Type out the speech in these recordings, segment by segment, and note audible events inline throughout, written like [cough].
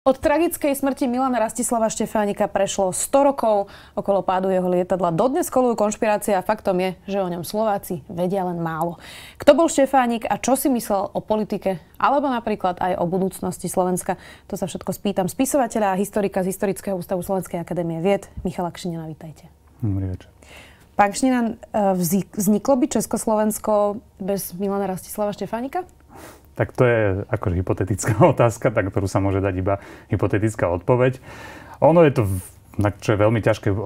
Od tragickej smrti Milana Rastislava Štefánika prešlo 100 rokov. Okolo pádu jeho lietadla dodnes kolujú konšpirácia a faktom je, že o ňom Slováci vedia len málo. Kto bol Štefánik a čo si myslel o politike alebo napríklad aj o budúcnosti Slovenska? To sa všetko spýtam spisovateľa a historika z Historického ústavu Slovenskej akadémie vied Michala Kšinina, vítajte. Dobrý večer. Pán Kšinina, e, vzniklo by Československo bez Milana Rastislava Štefánika? tak to je akože hypotetická [laughs] otázka, na ktorú sa môže dať iba hypotetická odpoveď. Ono je to, na čo je veľmi ťažké e,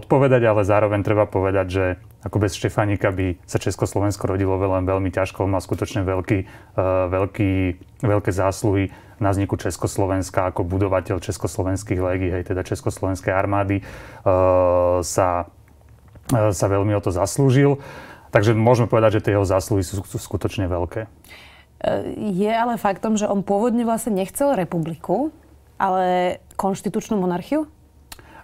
odpovedať, ale zároveň treba povedať, že ako bez Štefanika by sa Československo rodilo veľmi, veľmi ťažko. Má skutočne veľký, e, veľký, veľké zásluhy na vzniku Československa ako budovateľ československých legí, hej, teda československej armády, e, sa, sa veľmi o to zaslúžil. Takže môžeme povedať, že tie jeho zásluhy sú skutočne veľké. E, je ale faktom, že on pôvodne vlastne nechcel republiku, ale konštitučnú monarchiu?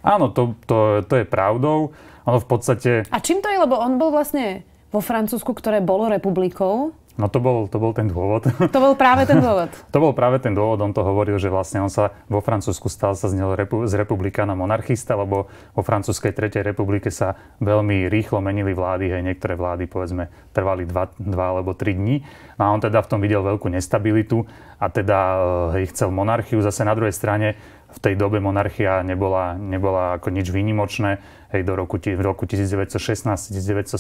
Áno, to, to, to je pravdou. Ono v podstate... A čím to je? Lebo on bol vlastne vo Francúzsku, ktoré bolo republikou, No to bol, to bol ten dôvod. To bol práve ten dôvod. [laughs] to bol práve ten dôvod. On to hovoril, že vlastne on sa vo Francúzsku stal sa z, repu- z republikána monarchista, lebo vo francúzskej tretej republike sa veľmi rýchlo menili vlády. Hej, niektoré vlády, povedzme, trvali dva, dva alebo tri dní. No a on teda v tom videl veľkú nestabilitu a teda eh, hej, chcel monarchiu. Zase na druhej strane v tej dobe monarchia nebola, nebola ako nič výnimočné. Hej, do roku, v roku 1916-1917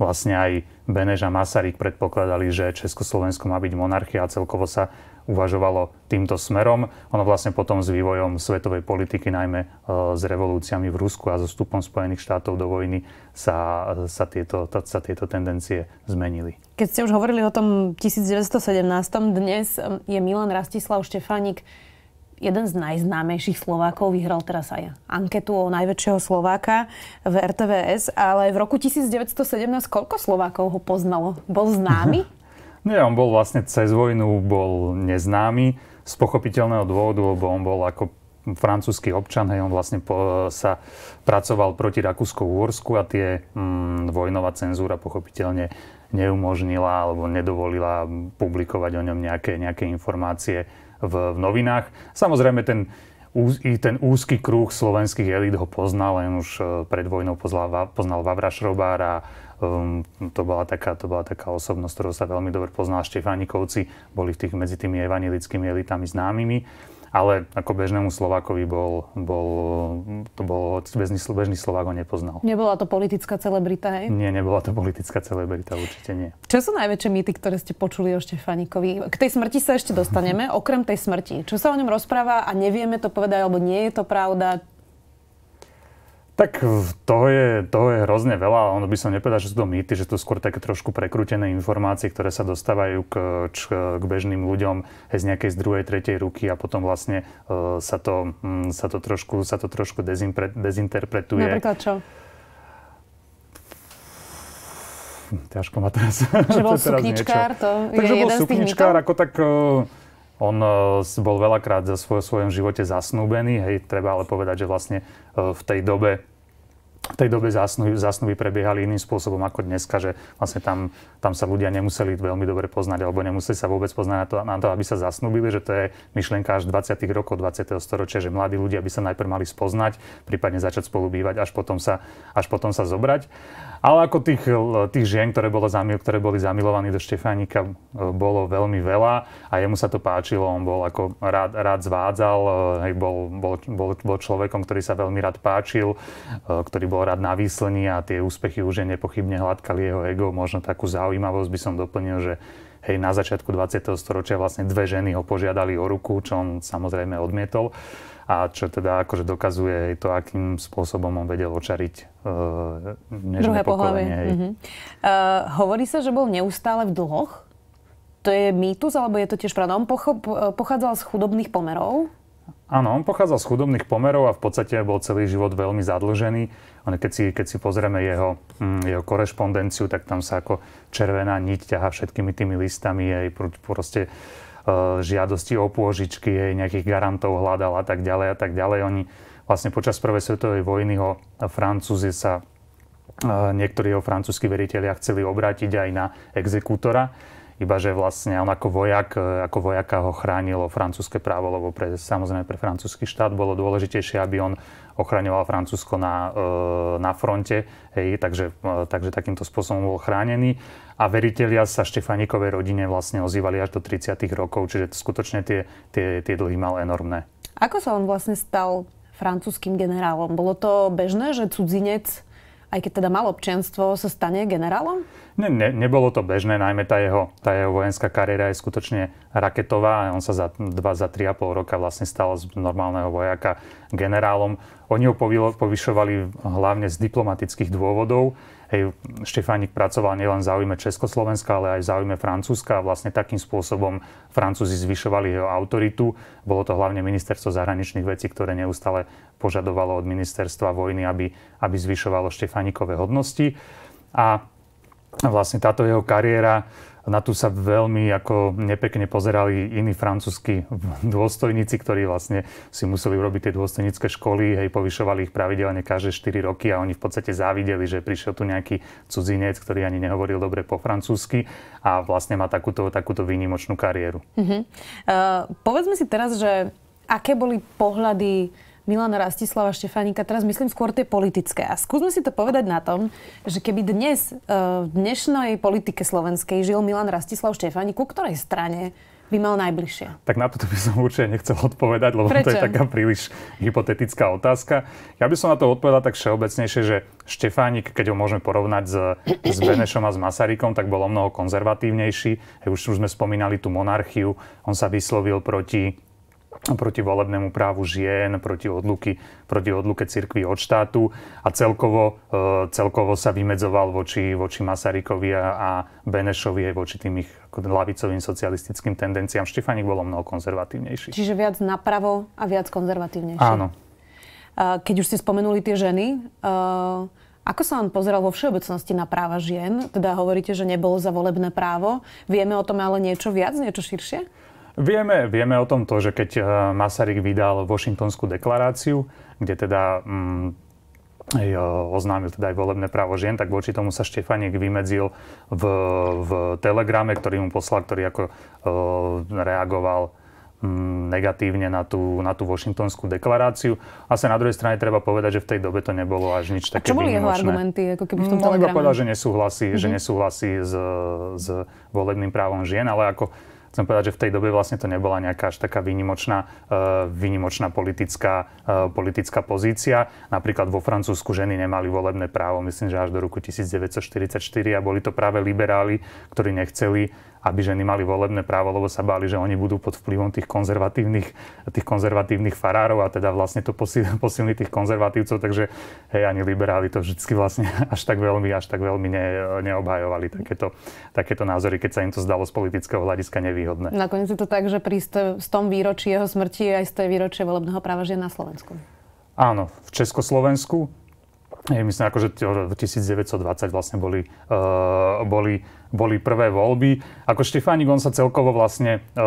vlastne aj Beneš a Masaryk predpokladali, že Československo má byť monarchia a celkovo sa uvažovalo týmto smerom. Ono vlastne potom s vývojom svetovej politiky, najmä e, s revolúciami v Rusku a so vstupom Spojených štátov do vojny sa, sa, tieto, sa tieto tendencie zmenili. Keď ste už hovorili o tom 1917, dnes e, je Milan Rastislav Štefánik jeden z najznámejších Slovákov vyhral teraz aj anketu o najväčšieho Slováka v RTVS, ale v roku 1917 koľko Slovákov ho poznalo? Bol známy? [laughs] Nie, on bol vlastne cez vojnu, bol neznámy z pochopiteľného dôvodu, lebo on bol ako francúzsky občan, hej, on vlastne po, sa pracoval proti Rakúsko-Úorsku a tie mm, vojnová cenzúra pochopiteľne neumožnila alebo nedovolila publikovať o ňom nejaké, nejaké informácie v, v novinách. Samozrejme, ten, i ten úzky kruh slovenských elít ho poznal, len už e, pred vojnou poznal, poznal Vavra Šrobár a um, ehm, to, bola taká, to bola taká osobnosť, ktorú sa veľmi dobre poznal. Štefánikovci boli v tých, medzi tými evanilickými elitami známymi ale ako bežnému Slovákovi bol, bol to bol, bežný, bežný Slovák ho nepoznal. Nebola to politická celebrita, hej? Nie, nebola to politická celebrita, určite nie. Čo sú najväčšie mýty, ktoré ste počuli o Štefanikovi? K tej smrti sa ešte dostaneme, okrem tej smrti. Čo sa o ňom rozpráva a nevieme to povedať, alebo nie je to pravda? Tak toho je, to je hrozne veľa a ono by som nepovedal, že sú to mýty, že to skôr také trošku prekrútené informácie, ktoré sa dostávajú k, č, k bežným ľuďom z nejakej z druhej, tretej ruky a potom vlastne e, sa, to, mm, sa, to trošku, sa to trošku dezinterpretuje. Napríklad čo? Ťažko ma teraz... Že [laughs] bol teraz sukničkár, niečo. to je Takže jeden bol sukničkár, ako tak... E, on e, bol veľakrát za svoj, svojom živote zasnúbený, hej, treba ale povedať, že vlastne v tej dobe v tej dobe zásnuvy, zásnuvy prebiehali iným spôsobom ako dneska, že vlastne tam, tam sa ľudia nemuseli veľmi dobre poznať alebo nemuseli sa vôbec poznať na to, na to, aby sa zasnúbili, že to je myšlienka až 20. rokov 20. storočia, že mladí ľudia by sa najprv mali spoznať, prípadne začať spolu bývať, až potom sa, až potom sa zobrať. Ale ako tých, tých žien, ktoré, bolo zamil, ktoré boli zamilovaní do Štefánika, bolo veľmi veľa a jemu sa to páčilo. On bol ako rád, rád zvádzal, e, hej, bol, bol, bol, bol človekom, ktorý sa veľmi rád páčil, e, ktorý bol rád na výslení a tie úspechy už je nepochybne hladkali jeho ego. Možno takú zaujímavosť by som doplnil, že hej, na začiatku 20. storočia vlastne dve ženy ho požiadali o ruku, čo on samozrejme odmietol a čo teda akože dokazuje to, akým spôsobom on vedel očariť e, druhé pokolenie. Mm-hmm. Uh, hovorí sa, že bol neustále v dlhoch. To je mýtus, alebo je to tiež pravda? On pocho- e, pochádzal z chudobných pomerov? Áno, on pochádzal z chudobných pomerov a v podstate bol celý život veľmi zadlžený. keď, si, keď si pozrieme jeho, mm, jeho korešpondenciu, tak tam sa ako červená niť ťaha všetkými tými listami. Jej proste E, žiadosti o pôžičky, jej nejakých garantov hľadal a tak ďalej a tak ďalej. Oni vlastne počas Prvej svetovej vojny ho Francúzi sa e, niektorí jeho francúzskí veriteľia chceli obrátiť aj na exekútora iba že vlastne on ako vojak, e, ako vojaka ho chránilo francúzske právo, lebo pre, samozrejme pre francúzsky štát bolo dôležitejšie, aby on ochraňoval Francúzsko na, e, na fronte, hej, takže, e, takže takýmto spôsobom bol chránený. A veritelia sa Štefanikovej rodine vlastne ozývali až do 30. rokov, čiže skutočne tie, tie, tie dlhy mal enormné. Ako sa on vlastne stal francúzským generálom? Bolo to bežné, že cudzinec aj keď teda mal občianstvo, sa stane generálom? Ne, ne, nebolo to bežné, najmä tá jeho, tá jeho vojenská kariéra je skutočne raketová. On sa za 2, za 3,5 roka vlastne stal z normálneho vojaka generálom. Oni ho povyšovali hlavne z diplomatických dôvodov hej, Štefánik pracoval nielen v záujme Československa, ale aj v záujme Francúzska a vlastne takým spôsobom Francúzi zvyšovali jeho autoritu. Bolo to hlavne ministerstvo zahraničných vecí, ktoré neustále požadovalo od ministerstva vojny, aby, aby zvyšovalo Štefánikové hodnosti. A vlastne táto jeho kariéra na tu sa veľmi ako nepekne pozerali iní francúzskí dôstojníci, ktorí vlastne si museli urobiť tie dôstojnícke školy, hej, povyšovali ich pravidelne každé 4 roky a oni v podstate závideli, že prišiel tu nejaký cudzinec, ktorý ani nehovoril dobre po francúzsky a vlastne má takúto, takúto výnimočnú kariéru. Uh-huh. Uh, povedzme si teraz, že aké boli pohľady Milana Rastislava Štefánika, teraz myslím skôr tie politické. A skúsme si to povedať na tom, že keby dnes e, v dnešnej politike slovenskej žil Milan Rastislav Štefánik, ku ktorej strane by mal najbližšie? Tak na to by som určite nechcel odpovedať, lebo Prečo? to je taká príliš hypotetická otázka. Ja by som na to odpovedal tak všeobecnejšie, že Štefánik, keď ho môžeme porovnať s, s [clears throat] Benešom a s Masarykom, tak bol o mnoho konzervatívnejší. Už, už sme spomínali tú monarchiu. On sa vyslovil proti proti volebnému právu žien, proti, odluky, proti odluke cirkvi od štátu a celkovo, e, celkovo sa vymedzoval voči, voči Masarikovi a Benešovi aj voči tým ich lavicovým socialistickým tendenciám. Štefanik bol mnoho konzervatívnejší. Čiže viac napravo a viac konzervatívnejší. Áno. E, keď už ste spomenuli tie ženy, e, ako sa on pozeral vo všeobecnosti na práva žien? Teda hovoríte, že nebolo za volebné právo. Vieme o tom ale niečo viac, niečo širšie? Vieme, vieme o to, že keď eh, Masaryk vydal Washingtonskú deklaráciu, kde teda mm, eh, oznámil teda aj volebné právo žien, tak voči tomu sa Štefaniek vymedzil v, v telegrame, ktorý mu poslal, ktorý ako e, reagoval mm, negatívne na tú, na tú Washingtonskú deklaráciu. A sa na druhej strane treba povedať, že v tej dobe to nebolo až nič také A čo boli jeho argumenty, ako keby v mm, tom no, telegrame? povedal, že nesúhlasí, mm-hmm. že mhm. nesúhlasí s, s volebným právom žien, ale ako chcem povedať, že v tej dobe vlastne to nebola nejaká až taká výnimočná, eh, výnimočná politická, eh, politická pozícia. Napríklad vo Francúzsku ženy nemali volebné právo, myslím, že až do roku 1944 a boli to práve liberáli, ktorí nechceli aby ženy mali volebné právo, lebo sa báli, že oni budú pod vplyvom tých konzervatívnych, tých konzervatívnych farárov a teda vlastne to [laughs] posilní tých konzervatívcov, takže hej, ani liberáli to vždy vlastne [laughs] až tak veľmi, až tak veľmi ne, neobhajovali takéto, takéto názory, keď sa im to zdalo z politického hľadiska nevýhodné. Nakoniec je to tak, že pri tom výročí jeho smrti aj z tej výročie volebného práva žien na Slovensku. Áno, v Československu, myslím, akože 1920 vlastne boli, uh, boli boli prvé voľby. Ako Štefánik, on sa celkovo vlastne e,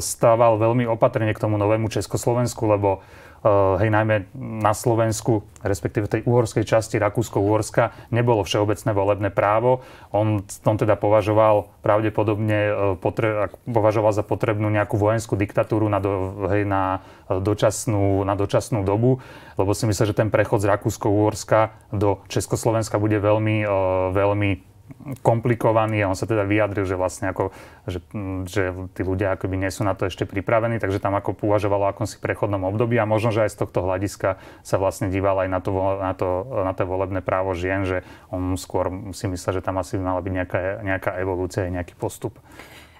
stával veľmi opatrne k tomu novému Československu, lebo e, hej, najmä na Slovensku, respektíve tej uhorskej časti Rakúsko-Uhorska, nebolo všeobecné volebné právo. On tom teda považoval pravdepodobne e, potre- považoval za potrebnú nejakú vojenskú diktatúru na, do, hej, na, dočasnú, na dočasnú dobu, lebo si myslel, že ten prechod z Rakúsko-Uhorska do Československa bude veľmi, veľmi komplikovaný a on sa teda vyjadril, že vlastne ako, že, mm, že tí ľudia akoby nie sú na to ešte pripravení, takže tam ako uvažovalo o akomsi prechodnom období a možno, že aj z tohto hľadiska sa vlastne díval aj na to, na to, na to volebné právo žien, že on skôr si myslel, že tam asi mala byť nejaká, nejaká evolúcia, nejaký postup.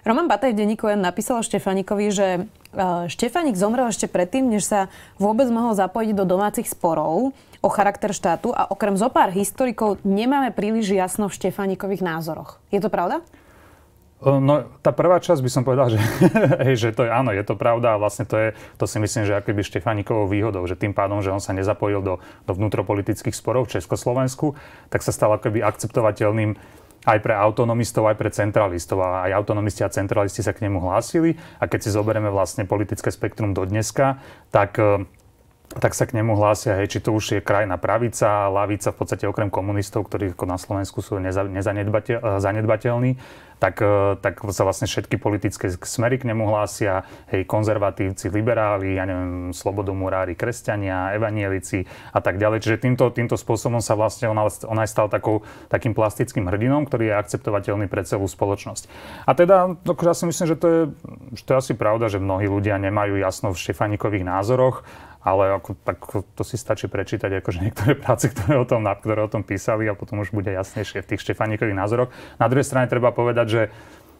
Roman Bataj v denníku N napísal Štefanikovi, že e, Štefanik zomrel ešte predtým, než sa vôbec mohol zapojiť do domácich sporov o charakter štátu a okrem zo pár historikov nemáme príliš jasno v Štefánikových názoroch. Je to pravda? No, tá prvá časť by som povedal, že, [laughs] hej, že to je, áno, je to pravda a vlastne to, je, to si myslím, že akoby Štefánikovou výhodou, že tým pádom, že on sa nezapojil do, do vnútropolitických sporov v Československu, tak sa stal akoby akceptovateľným aj pre autonomistov, aj pre centralistov. A aj autonomisti a centralisti sa k nemu hlásili. A keď si zoberieme vlastne politické spektrum do dneska, tak eh, tak sa k nemu hlásia, hej, či to už je krajná pravica, lavica v podstate okrem komunistov, ktorí ako na Slovensku sú e, zanedbateľní, tak, e, tak sa vlastne všetky politické smery k nemu hlásia, hej, konzervatívci, liberáli, ja neviem, slobodomurári, kresťania, evanielici a tak ďalej. Čiže týmto, týmto spôsobom sa vlastne on on aj stal takou, takým plastickým hrdinom, ktorý je akceptovateľný pre celú spoločnosť. A teda, akože ja si myslím, že to je, že to je asi pravda, že mnohí ľudia nemajú jasno v Štefanikových názoroch ale ako, tak to si stačí prečítať akože niektoré práce, ktoré o, tom, ktoré o tom písali a potom už bude jasnejšie v tých Štefaníkových názoroch. Na druhej strane treba povedať, že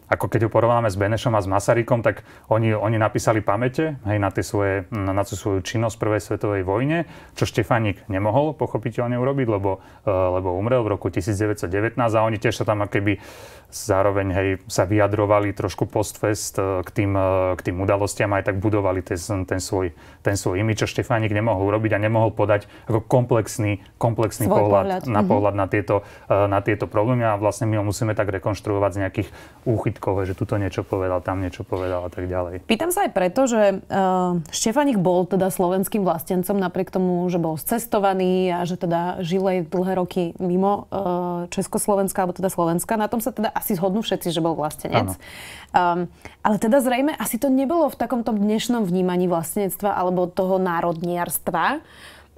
ako keď ho porovnáme s Benešom a s Masarykom, tak oni, oni napísali pamäte hej, na, tie svoje, na, na tú svoju činnosť v Prvej svetovej vojne, čo štefanik nemohol pochopiteľne urobiť, lebo, eh, lebo umrel v roku 1919 a oni tiež sa tam keby zároveň hej, sa vyjadrovali trošku postfest eh, k tým, eh, k tým udalostiam a aj tak budovali ten, ten, svoj, ten svoj imič, čo Štefanik nemohol urobiť a nemohol podať ako komplexný, komplexný pohľad, pohľad. Na, mhm. pohľad na, tieto, na tieto problémy a vlastne my ho musíme tak rekonštruovať z nejakých úchyt výčitkové, že tuto niečo povedal, tam niečo povedal a tak ďalej. Pýtam sa aj preto, že uh, e, Štefanik bol teda slovenským vlastencom napriek tomu, že bol cestovaný a že teda žil aj dlhé roky mimo uh, Československa alebo teda Slovenska. Na tom sa teda asi zhodnú všetci, že bol vlastenec. Um, ale teda zrejme asi to nebolo v takomto dnešnom vnímaní vlastenectva alebo toho národniarstva.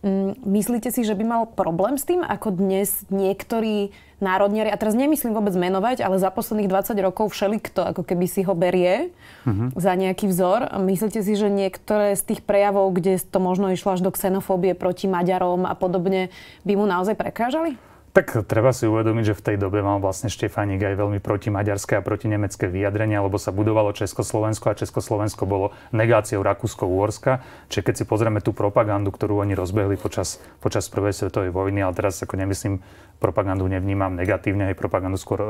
Mm, myslíte si, že by mal problém s tým, ako dnes niektorí národniari, a teraz nemyslím vôbec menovať, ale za posledných 20 rokov všelikto ako keby si ho berie mm-hmm. za nejaký vzor. Myslíte si, že niektoré z tých prejavov, kde to možno išlo až do xenofóbie proti Maďarom a podobne, by mu naozaj prekážali? Tak treba si uvedomiť, že v tej dobe mal vlastne Štefánik aj veľmi maďarské a protinemecké vyjadrenia, lebo sa budovalo Československo a Československo bolo negáciou Rakúsko-Uhorska. Čiže keď si pozrieme tú propagandu, ktorú oni rozbehli počas, počas Prvej svetovej vojny, ale teraz ako nemyslím propagandu nevnímam negatívne, hej, propagandu skôr e,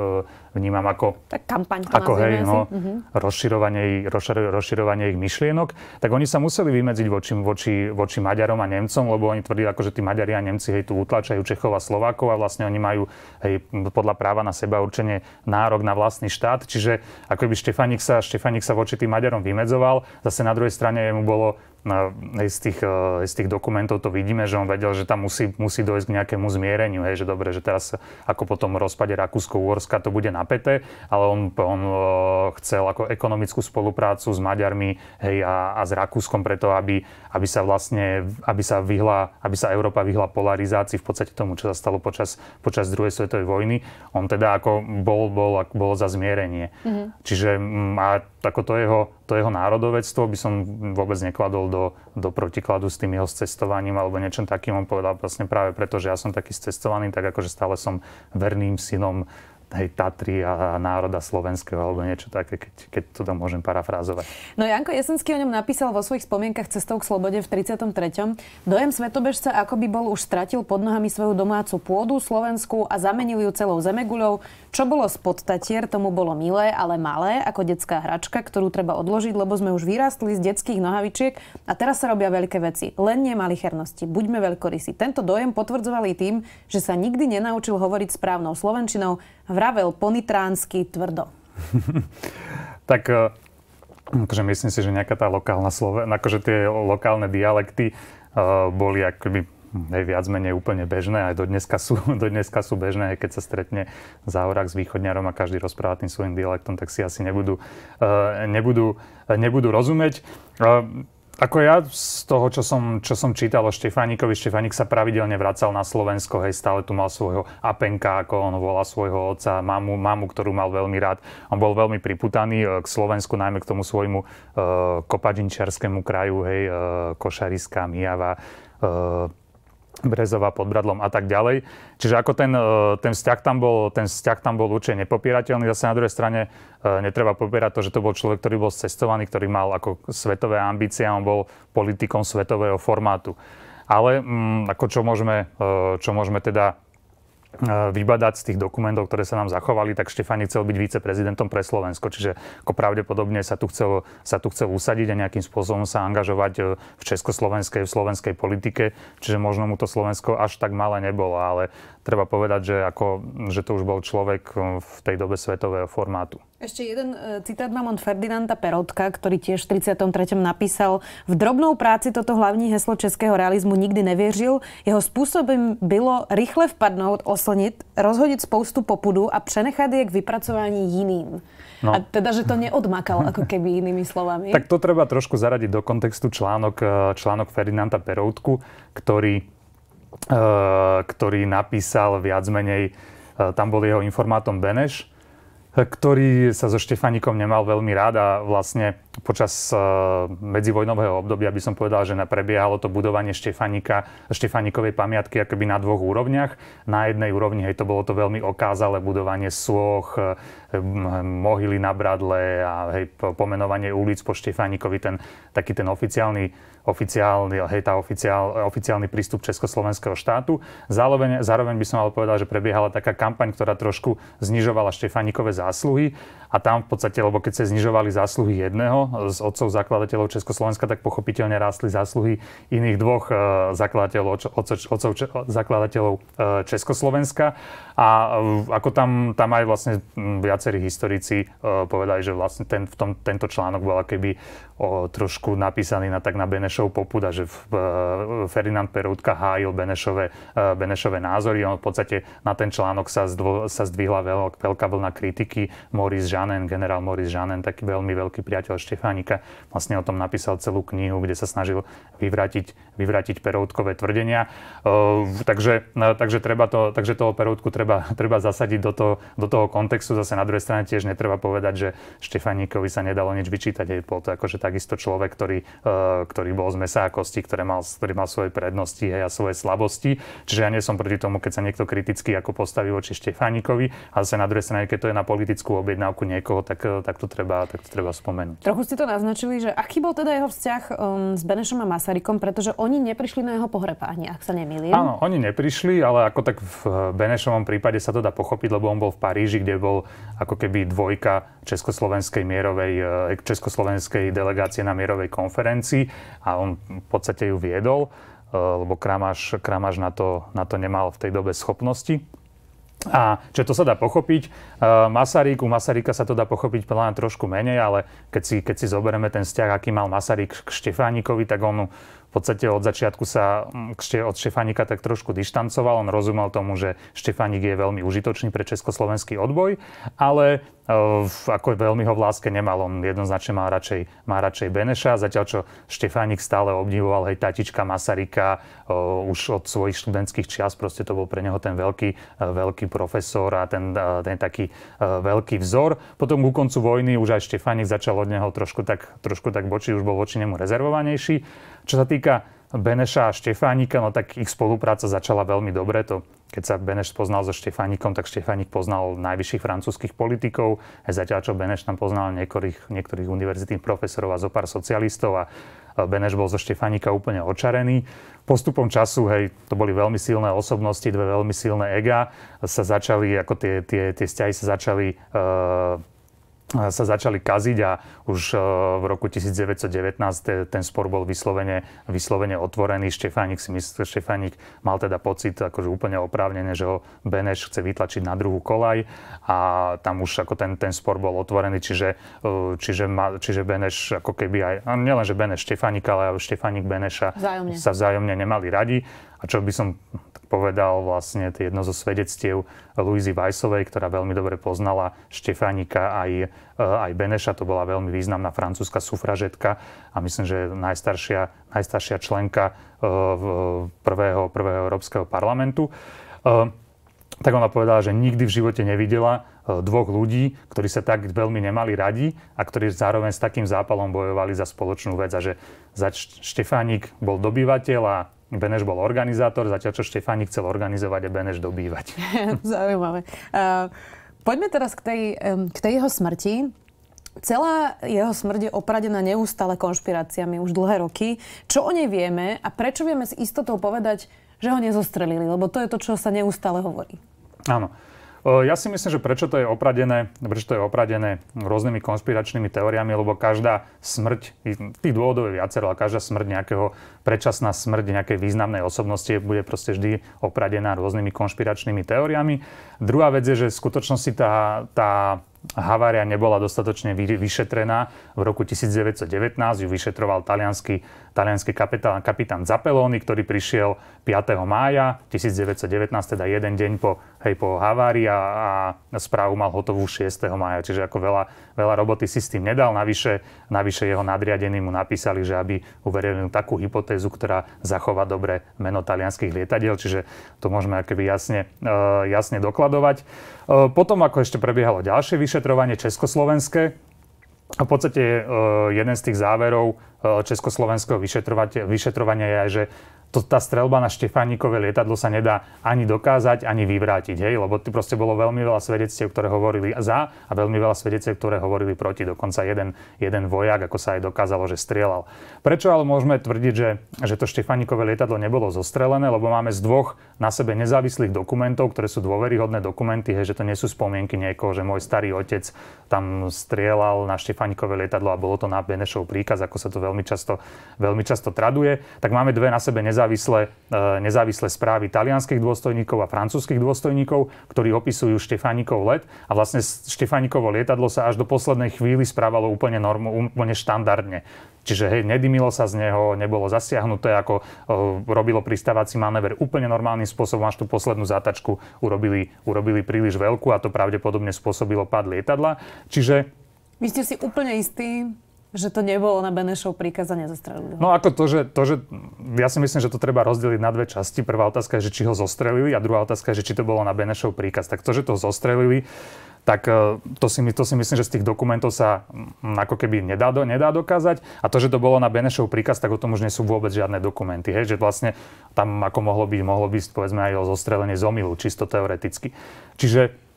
vnímam ako... Tak kampaň to ako, hej, no, mm-hmm. rozširovanie, rozširovanie ich myšlienok. Tak oni sa museli vymedziť voči, voči, voči Maďarom a Nemcom, lebo oni tvrdili, ako, že tí Maďari a Nemci hej, tu utlačajú Čechov a Slovákov a vlastne oni majú hej, podľa práva na seba určenie nárok na vlastný štát. Čiže ako by Štefanik sa, Štefanik sa voči tým Maďarom vymedzoval, zase na druhej strane mu bolo na, z, tých, eh, z tých dokumentov to vidíme, že on vedel, že tam musí, musí dojsť k nejakému zmiereniu, hej, že dobre, že teraz ako po tom rozpade Rakúsko-Uhorska to bude napäté, ale on, on eh, chcel ako ekonomickú spoluprácu s Maďarmi hej, a, a s Rakúskom preto, aby, aby sa vlastne, aby sa, vyhla, aby sa Európa vyhla polarizácii v podstate tomu, čo sa stalo počas, počas druhej svetovej vojny. On teda ako bol, bol, bol za zmierenie. Mm-hmm. Čiže mm, a, tako to jeho, to jeho národovectvo by som vôbec nekladol do, do protikladu s tým jeho cestovaním alebo niečom takým. On povedal vlastne práve preto, že ja som taký cestovaný, tak akože stále som verným synom hej, Tatry a národa slovenského alebo niečo také, keď, keď to tam môžem parafrázovať. No Janko Jesenský o ňom napísal vo svojich spomienkach Cestou k slobode v 33. Dojem svetobežca, ako by bol už stratil pod nohami svoju domácu pôdu Slovensku a zamenil ju celou zemeguľou. Čo bolo spod tatier, tomu bolo milé, ale malé, ako detská hračka, ktorú treba odložiť, lebo sme už vyrastli z detských nohavičiek a teraz sa robia veľké veci. Len nie malichernosti. Buďme veľkorysí. Tento dojem potvrdzovali tým, že sa nikdy nenaučil hovoriť správnou slovenčinou, vravel ponitránsky tvrdo. [laughs] tak e, akože myslím si, že nejaká tá lokálna Sloven, akože tie lokálne dialekty uh, boli akoby aj viac menej úplne bežné, aj do dneska sú, [laughs] do dneska sú bežné, aj keď sa stretne záhorák s východňarom a každý rozpráva tým svojim dialektom, tak si asi nebudú, uh, e, nebudú, nebudú rozumieť. Uh, ako ja z toho, čo som, čo som čítal o Štefánikovi, Štefánik sa pravidelne vracal na Slovensko, hej, stále tu mal svojho Apenka, ako on volá svojho otca, mamu, mamu, ktorú mal veľmi rád. On bol veľmi priputaný e, k Slovensku, najmä k tomu svojmu uh, e, kopačinčarskému kraju, hej, uh, Košariska, Mijava, Uh, Brezova pod Bradlom a tak ďalej. Čiže ako ten, e, ten, vzťah tam bol, ten vzťah tam bol určite nepopierateľný. Zase na druhej strane e, netreba popierať to, že to bol človek, ktorý bol cestovaný, ktorý mal ako svetové ambície a on bol politikom svetového formátu. Ale mm, ako čo môžeme, e, čo môžeme teda E, vybadať z tých dokumentov, ktoré sa nám zachovali, tak Štefani chcel byť viceprezidentom pre Slovensko. Čiže ako pravdepodobne sa tu, chcel, sa tu chcel usadiť a nejakým spôsobom sa angažovať e, v československej, v slovenskej politike. Čiže možno mu to Slovensko až tak malé nebolo, ale treba povedať, že, ako, že to už bol človek e, v tej dobe svetového formátu. Ešte jeden e, citát mám od Ferdinanda Perotka, ktorý tiež v 33. napísal V drobnou práci toto hlavní heslo českého realizmu nikdy nevieril. Jeho spôsobom bylo rýchle vpadnúť oslniť, rozhodiť spoustu popudu a prenechať je k vypracovaní iným. No. A teda, že to neodmakal ako keby inými slovami. Tak to treba trošku zaradiť do kontextu článok, e, článok Ferdinanda Peroutku, ktorý, e, ktorý napísal viac menej, e, tam bol jeho informátom Beneš, ktorý sa so Štefanikom nemal veľmi rád a vlastne počas e, medzivojnového obdobia by som povedal, že prebiehalo to budovanie Štefanika, Štefanikovej pamiatky akoby na dvoch úrovniach. Na jednej úrovni, hej, to bolo to veľmi okázalé budovanie sôch, e, mohyly na bradle a hej, pomenovanie ulic po Štefanikovi, ten taký ten oficiálny oficiálny, hej, tá oficiál, oficiálny prístup Československého štátu. Zároveň, zároveň by som ale povedal, že prebiehala taká kampaň, ktorá trošku znižovala Štefanikové zásluhy a tam v podstate, lebo keď sa znižovali zásluhy jedného z otcov zakladateľov Československa, tak pochopiteľne rástli zásluhy iných dvoch e, zakladateľov, otcov, otcov zakladateľov e, Československa. A ako tam, tam aj vlastne viacerí historici e, povedali, že vlastne ten, v tom, tento článok bol keby o, trošku napísaný na, tak na Benešov popud a že v, Ferdinand Perútka hájil Benešové, Benešové názory. On v podstate na ten článok sa, zdvo, sa zdvihla veľká vlna kritiky. Maurice Jean Žanen, generál Moris Žanen, taký veľmi veľký priateľ Štefánika, vlastne o tom napísal celú knihu, kde sa snažil vyvrátiť, vyvratiť peroutkové tvrdenia. E, takže, e, takže, treba to, takže toho peroutku treba, treba zasadiť do toho, do toho kontextu. Zase na druhej strane tiež netreba povedať, že Štefánikovi sa nedalo nič vyčítať. Je to akože takisto človek, ktorý, ktorý bol z mesa a kosti, ktorý mal, ktorý mal svoje prednosti hej, a svoje slabosti. Čiže ja nie som proti tomu, keď sa niekto kriticky ako postaví voči Štefánikovi, A zase na druhej strane, keď to je na politickú objednávku, niekoho, tak, eh, tak, to treba, tak to treba spomenúť. Trochu ste to naznačili, že aký bol teda jeho vzťah um, s Benešom a Masarykom, pretože oni neprišli na jeho pohreb ani, ak sa nemýlim. Áno, oni neprišli, ale ako tak v eh, Benešovom prípade sa to dá pochopiť, lebo on bol v Paríži, kde bol ako keby dvojka československej mierovej, eh, československej delegácie na mierovej konferencii a on v podstate ju viedol lebo Kramáš, Kramáš na, to, na to nemal v tej dobe schopnosti. A čo to sa dá pochopiť, eh, Masaryk, u Masaryka sa to dá pochopiť podľa mňa trošku menej, ale keď si, keď si zoberieme ten vzťah, aký mal Masaryk k Štefánikovi, tak on v podstate od začiatku sa mm, od Štefánika tak trošku dištancoval. On rozumel tomu, že Štefánik je veľmi užitočný pre československý odboj, ale ako veľmi ho v láske nemal. On jednoznačne má radšej, má radšej Beneša, zatiaľ čo Štefánik stále obdivoval hej, tatička Masarika už od svojich študentských čias, proste to bol pre neho ten veľký, e, veľký profesor a ten, e, ten taký e, veľký vzor. Potom ku koncu vojny už aj Štefánik začal od neho trošku tak, trošku tak bočiť, už bol voči nemu rezervovanejší. Čo sa týka Beneša a Štefánika, no tak ich spolupráca začala veľmi dobre. To, keď sa Beneš poznal so Štefánikom, tak Štefánik poznal najvyšších francúzskych politikov, a zatiaľ čo Beneš tam poznal niektorých, niektorých univerzitných profesorov a zo pár socialistov a Beneš bol zo Štefánika úplne očarený. Postupom času, hej, to boli veľmi silné osobnosti, dve veľmi silné ega, sa začali, ako tie, tie, tie sťahy sa začali uh, sa začali kaziť a už e, v roku 1919 ten spor bol vyslovene, vyslovene otvorený. Štefánik, si myslí, Štefánik mal teda pocit akože úplne oprávnené, že ho Beneš chce vytlačiť na druhú kolaj a tam už ako ten, ten spor bol otvorený, čiže, e, čiže, čiže Beneš ako keby aj, nielen, že Beneš Štefánik, ale aj Štefánik Beneša vzájomne. sa vzájomne nemali radi. A čo by som povedal vlastne jedno zo svedectiev Luizy Weissovej, ktorá veľmi dobre poznala Štefánika aj, e, aj Beneša. To bola veľmi významná francúzska sufražetka a myslím, že najstaršia, najstaršia členka e, prvého, prvého Európskeho parlamentu. E, tak ona povedala, že nikdy v živote nevidela dvoch ľudí, ktorí sa tak veľmi nemali radi a ktorí zároveň s takým zápalom bojovali za spoločnú vec a že Zač Štefánik bol dobyvateľ a Beneš bol organizátor, zatiaľ čo Štefánik chcel organizovať a Beneš dobývať. [laughs] Zaujímavé. Uh, poďme teraz k tej, um, k tej jeho smrti. Celá jeho smrť je opradená neustále konšpiráciami už dlhé roky. Čo o nej vieme a prečo vieme s istotou povedať, že ho nezostrelili? Lebo to je to, čo sa neustále hovorí. Áno. Uh, Ehm, ja si myslím, že prečo to je opradené, prečo to je opradené rôznymi konšpiračnými teóriami, lebo každá smrť, tých dôvodov je viacero, ale každá smrť nejakého, predčasná smrť nejakej významnej osobnosti bude proste vždy opradená rôznymi konšpiračnými teóriami. Druhá vec je, že v skutočnosti tá, tá havária nebola dostatočne vyšetrená. V roku 1919 ju vyšetroval talianský talianský kapitán, kapitán Zapeloni, ktorý prišiel 5. mája 1919, teda jeden deň po, hej, po havárii a, a správu mal hotovú 6. mája. Čiže ako veľa, veľa roboty si s tým nedal. Navyše, navyše jeho nadriadení mu napísali, že aby uverili takú hypotézu, ktorá zachová dobre meno talianských lietadiel. Čiže to môžeme akoby jasne, e, jasne dokladovať. E, potom, ako ešte prebiehalo ďalšie vyšetrovanie československé, v podstate eh, jeden z tých záverov eh, československého vyšetrovania je aj, že to, tá strelba na Štefánikové lietadlo sa nedá ani dokázať, ani vyvrátiť, hej, lebo tu proste bolo veľmi veľa svedectiev, ktoré hovorili za a veľmi veľa svedectiev, ktoré hovorili proti. Dokonca jeden, jeden vojak, ako sa aj dokázalo, že strieľal. Prečo ale môžeme tvrdiť, že, že to Štefánikové lietadlo nebolo zostrelené, lebo máme z dvoch na sebe nezávislých dokumentov, ktoré sú dôveryhodné dokumenty, hej, že to nie sú spomienky niekoho, že môj starý otec tam strieľal na Štefánikové lietadlo a bolo to na Benešov príkaz, ako sa to veľmi často, veľmi často traduje, tak máme dve na sebe nezávislé nezávislé, e, nezávislé správy talianských dôstojníkov a francúzských dôstojníkov, ktorí opisujú Štefánikov let. A vlastne Štefánikovo lietadlo sa až do poslednej chvíli správalo úplne, normu, úplne štandardne. Čiže hej, nedymilo sa z neho, nebolo zasiahnuté, ako e, robilo pristávací manéver úplne normálnym spôsobom, až tú poslednú zátačku urobili, urobili príliš veľkú a to pravdepodobne spôsobilo pad lietadla. Čiže... Vy ste si úplne istí, že to nebolo na Benešov príkaz a No ako to, že, to, že ja si myslím, že to treba rozdeliť na dve časti. Prvá otázka je, že či ho zostrelili a druhá otázka je, že či to bolo na Benešov príkaz. Tak to, že to zostrelili, tak e, to si, to si myslím, že z tých dokumentov sa mm, ako keby nedá, nedá dokázať. A to, že to bolo na Benešov príkaz, tak o tom už nie sú vôbec žiadne dokumenty. Hej? Že vlastne tam ako mohlo byť, mohlo byť povedzme aj o zostrelenie z omilu, čisto teoreticky. Čiže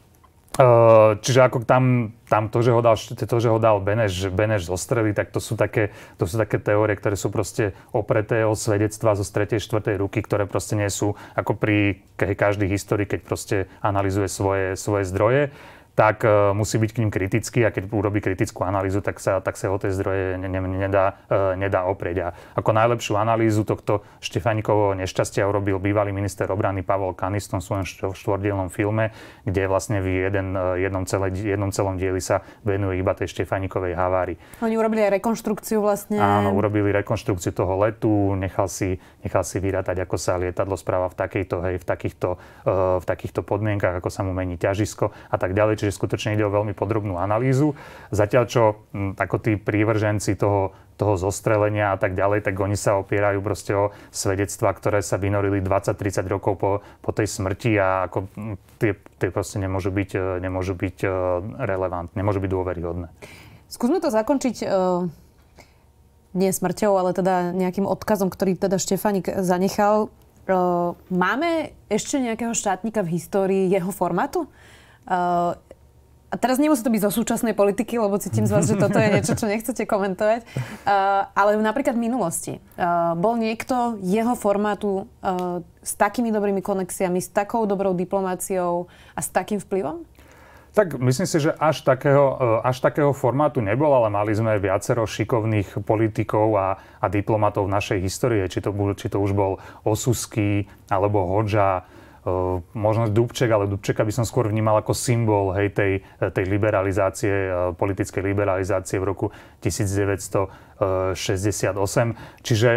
čiže ako tam, tam to, že ho dal, to, že ho dal Beneš, Beneš zostreli, tak to sú, také, to sú také teórie, ktoré sú proste opreté o svedectvá zo 3. 4. ruky, ktoré proste nie sú ako pri každý histórii, keď proste analizuje svoje, svoje zdroje tak e, musí byť k ním kritický a keď urobí kritickú analýzu, tak sa, tak sa o tie zdroje ne, ne, nedá, e, nedá oprieť. A ako najlepšiu analýzu tohto Štefanikovo nešťastia urobil bývalý minister obrany Pavol Kanis v svojom štvordielnom filme, kde vlastne v jeden, e, jednom, celé, jednom celom dieli sa venuje iba tej Štefanikovej havári. Oni urobili aj rekonštrukciu vlastne. Áno, urobili rekonštrukciu toho letu, nechal si, nechal si vyrátať, ako sa lietadlo správa v, takejto, hej, v, takýchto, v takýchto podmienkach, ako sa mu mení ťažisko a tak ďalej čiže skutočne ide o veľmi podrobnú analýzu. Zatiaľ čo ako tí prívrženci toho, toho zostrelenia a tak ďalej, tak oni sa opierajú proste o svedectvá, ktoré sa vynorili 20-30 rokov po, po tej smrti a ako tie, tie proste nemôžu byť, e, nemôžu byť e, relevantné, nemôžu byť dôveryhodné. Skúsme to zakončiť uh nie smrťou, ale teda nejakým odkazom, ktorý teda Štefanik zanechal. Máme ešte nejakého štátnika v histórii jeho formátu? a teraz nemusí to byť zo súčasnej politiky, lebo cítim z vás, že toto je [laughs] niečo, čo nechcete komentovať. Uh, ale napríklad v minulosti. Uh, bol niekto jeho formátu uh, s takými dobrými konexiami, s takou dobrou diplomáciou a s takým vplyvom? Tak myslím si, že až takého, až takého formátu nebol, ale mali sme viacero šikovných politikov a, a diplomatov v našej histórie. Či to, či to už bol Osusky, alebo Hodža, možno Dubček, ale Dubčeka by som skôr vnímal ako symbol hej, tej, tej liberalizácie, e, politickej liberalizácie v roku 1968. E, Čiže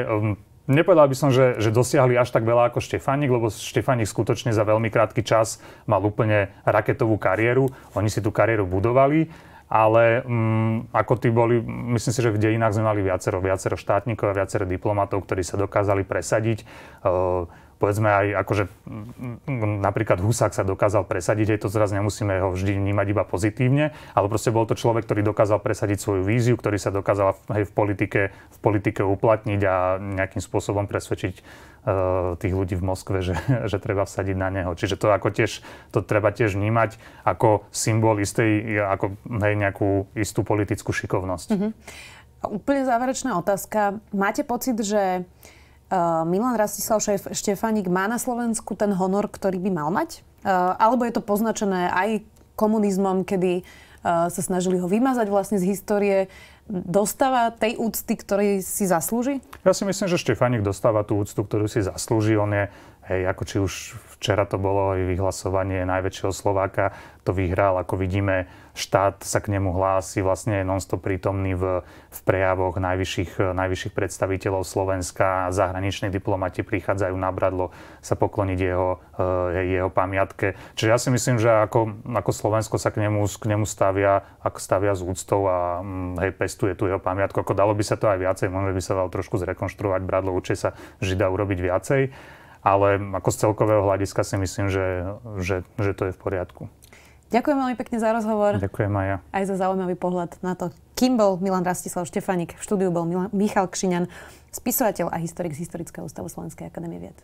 Nepovedal by som, že, že dosiahli až tak veľa ako Štefanik, lebo Štefanik skutočne za veľmi krátky čas mal úplne raketovú kariéru. Oni si tú kariéru budovali, ale mm, ako tí boli, myslím si, že v dejinách sme mali viacero, viacero štátnikov a viacero diplomatov, ktorí sa dokázali presadiť. Uh, povedzme aj akože napríklad Husák sa dokázal presadiť, aj to zraz nemusíme ho vždy vnímať iba pozitívne, ale proste bol to človek, ktorý dokázal presadiť svoju víziu, ktorý sa dokázal aj v politike, v politike uplatniť a nejakým spôsobom presvedčiť e, tých ľudí v Moskve, že, [laughs] že treba vsadiť na neho. Čiže to, ako tiež, to treba tiež vnímať ako symbol istej, ako hej, nejakú istú politickú šikovnosť. Mm-hmm. A úplne záverečná otázka. Máte pocit, že uh, Eh, Milan Rastislav Štefanik má na Slovensku ten honor, ktorý by mal mať? Eh, alebo je to poznačené aj komunizmom, kedy eh, sa snažili ho vymazať vlastne z histórie, dostáva tej úcty, ktorej si zaslúži? Ja si myslím, že Štefanik dostáva tú úctu, ktorú si zaslúži. On je Hej, ako či už včera to bolo aj vyhlasovanie najväčšieho Slováka, to vyhral, ako vidíme, štát sa k nemu hlási, vlastne je non-stop prítomný v, v prejavoch najvyšších, najvyšších predstaviteľov Slovenska, zahraniční diplomati prichádzajú na bradlo sa pokloniť jeho, eh, jeho pamiatke. Čiže ja si myslím, že ako, ako Slovensko sa k nemu, k nemu stavia, ako stavia s úctou a mm, hej, pestuje tu jeho pamiatku. Ako dalo by sa to aj viacej, možno by sa dalo trošku zrekonštruovať bradlo, určite sa žida urobiť viacej ale ako z celkového hľadiska si myslím, že, že, že to je v poriadku. Ďakujem veľmi pekne za rozhovor. Ďakujem aj ja. Aj za zaujímavý pohľad na to, kým bol Milan Rastislav Štefanik. V štúdiu bol Michal Kšiňan, spisovateľ a historik z Historického ústavu Slovenskej akadémie vied.